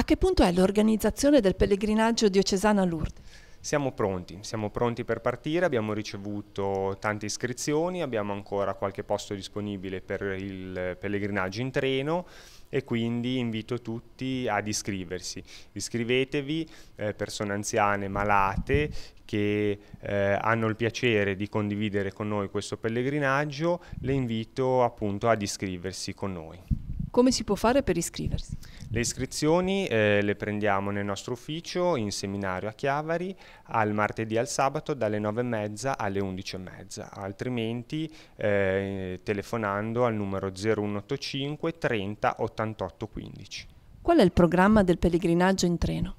A che punto è l'organizzazione del pellegrinaggio diocesano a Lourdes? Siamo pronti, siamo pronti per partire, abbiamo ricevuto tante iscrizioni, abbiamo ancora qualche posto disponibile per il pellegrinaggio in treno e quindi invito tutti ad iscriversi. Iscrivetevi, eh, persone anziane, malate, che eh, hanno il piacere di condividere con noi questo pellegrinaggio, le invito appunto ad iscriversi con noi. Come si può fare per iscriversi? Le iscrizioni eh, le prendiamo nel nostro ufficio in seminario a Chiavari al martedì al sabato dalle 9.30 alle 11.30, altrimenti eh, telefonando al numero 0185 30 88 15. Qual è il programma del pellegrinaggio in treno?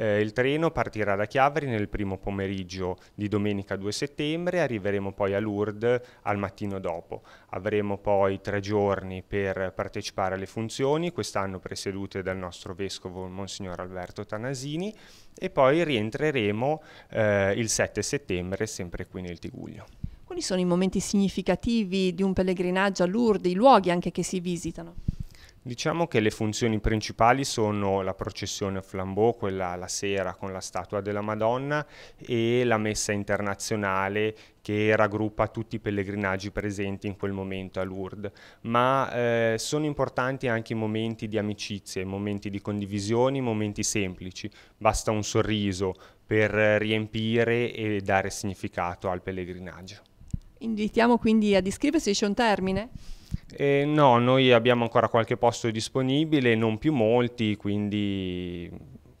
Eh, il treno partirà da Chiavari nel primo pomeriggio di domenica 2 settembre, arriveremo poi a Lourdes al mattino dopo. Avremo poi tre giorni per partecipare alle funzioni, quest'anno presiedute dal nostro vescovo Monsignor Alberto Tanasini, e poi rientreremo eh, il 7 settembre, sempre qui nel Tiguglio. Quali sono i momenti significativi di un pellegrinaggio a Lourdes, i luoghi anche che si visitano? Diciamo che le funzioni principali sono la processione Flambeau, quella la sera con la statua della Madonna e la messa internazionale che raggruppa tutti i pellegrinaggi presenti in quel momento a Lourdes, ma eh, sono importanti anche i momenti di amicizia, i momenti di condivisione, i momenti semplici, basta un sorriso per riempire e dare significato al pellegrinaggio. Invitiamo quindi ad iscriversi, c'è un termine? Eh, no, noi abbiamo ancora qualche posto disponibile, non più molti, quindi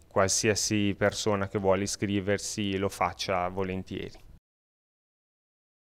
qualsiasi persona che vuole iscriversi lo faccia volentieri.